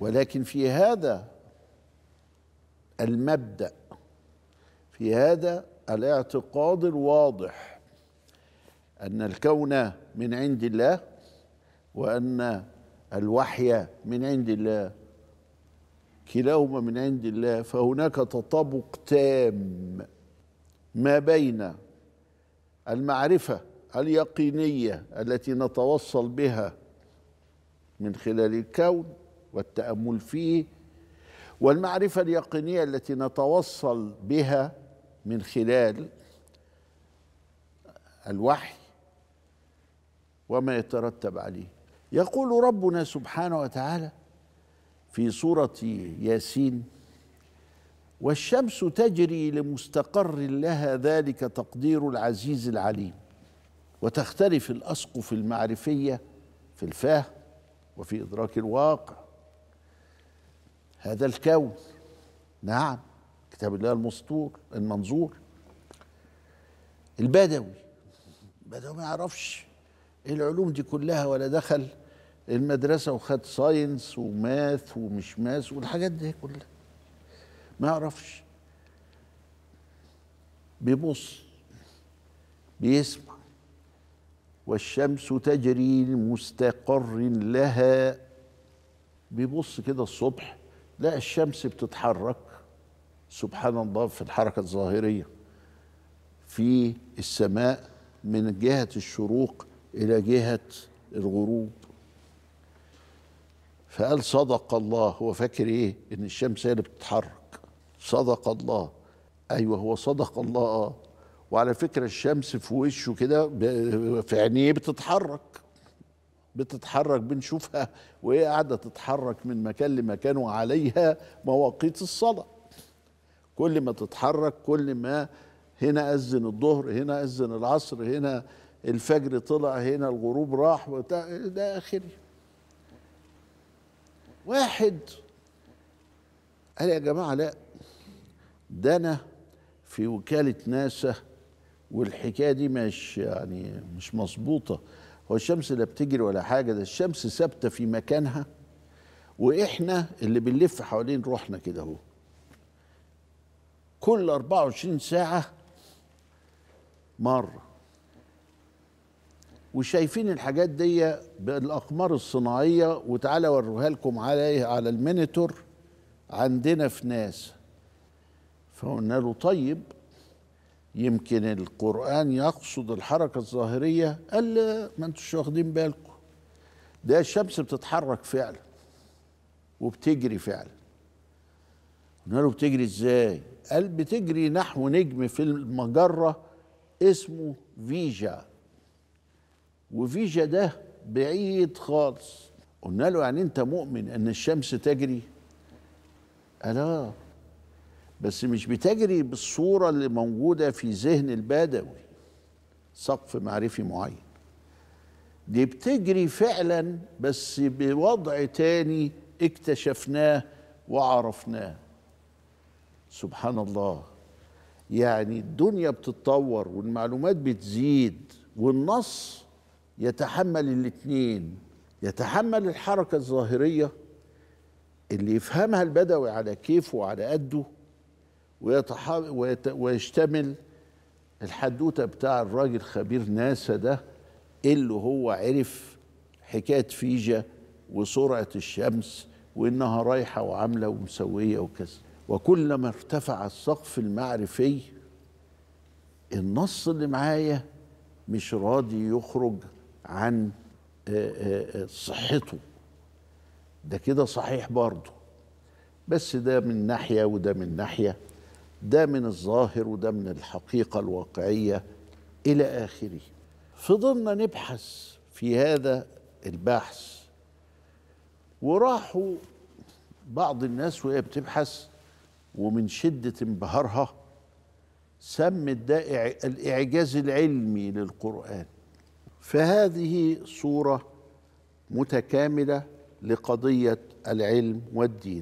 ولكن في هذا المبدا في هذا الاعتقاد الواضح ان الكون من عند الله وان الوحي من عند الله كلاهما من عند الله فهناك تطابق تام ما بين المعرفه اليقينيه التي نتوصل بها من خلال الكون والتامل فيه والمعرفه اليقينيه التي نتوصل بها من خلال الوحي وما يترتب عليه يقول ربنا سبحانه وتعالى في سوره ياسين والشمس تجري لمستقر لها ذلك تقدير العزيز العليم وتختلف الاسقف المعرفيه في الفهم وفي ادراك الواقع هذا الكون نعم كتاب الله المسطور المنظور البدوي البدوي ما يعرفش العلوم دي كلها ولا دخل المدرسة وخد ساينس وماث ومش ماث والحاجات دي كلها ما يعرفش بيبص بيسمع والشمس تجري لمستقر لها بيبص كده الصبح لا الشمس بتتحرك سبحان الله في الحركة الظاهرية في السماء من جهة الشروق إلى جهة الغروب فقال صدق الله هو فاكر إيه إن الشمس هي اللي بتتحرك صدق الله أيوه هو صدق الله وعلى فكرة الشمس في وشه كده في عينيه بتتحرك بتتحرك بنشوفها وهي قاعدة تتحرك من مكان لمكان وعليها مواقيت الصلاة كل ما تتحرك كل ما هنا أذن الظهر هنا أذن العصر هنا الفجر طلع هنا الغروب راح ده آخره واحد قال يا جماعة لا ده أنا في وكالة ناسا والحكاية دي مش يعني مش مظبوطة هو الشمس لا بتجري ولا حاجه ده الشمس ثابته في مكانها واحنا اللي بنلف حوالين روحنا كده اهو كل 24 ساعه مره وشايفين الحاجات دي بالاقمار الصناعيه وتعالى اوريها لكم عليه على المينيتور عندنا في ناس فقلنا له طيب يمكن القرآن يقصد الحركة الظاهرية قال ما انتوش واخدين بالكم ده الشمس بتتحرك فعلا وبتجري فعلا قلنا له بتجري ازاي قال بتجري نحو نجم في المجرة اسمه فيجا وفيجا ده بعيد خالص قلنا له يعني انت مؤمن ان الشمس تجري قال اه بس مش بتجري بالصورة اللي موجودة في ذهن البدوي سقف معرفي معين دي بتجري فعلا بس بوضع تاني اكتشفناه وعرفناه سبحان الله يعني الدنيا بتتطور والمعلومات بتزيد والنص يتحمل الاتنين يتحمل الحركة الظاهرية اللي يفهمها البدوي على كيفه وعلى قده ويشتمل الحدوته بتاع الراجل خبير ناسا ده اللي هو عرف حكايه فيجا وسرعه الشمس وانها رايحه وعامله ومسويه وكذا وكلما ارتفع السقف المعرفي النص اللي معايا مش راضي يخرج عن صحته ده كده صحيح برضه بس ده من ناحيه وده من ناحيه ده من الظاهر وده من الحقيقة الواقعية إلى آخره فضلنا نبحث في هذا البحث وراحوا بعض الناس وهي بتبحث ومن شدة انبهارها سمت ده الإعجاز العلمي للقرآن فهذه صورة متكاملة لقضية العلم والدين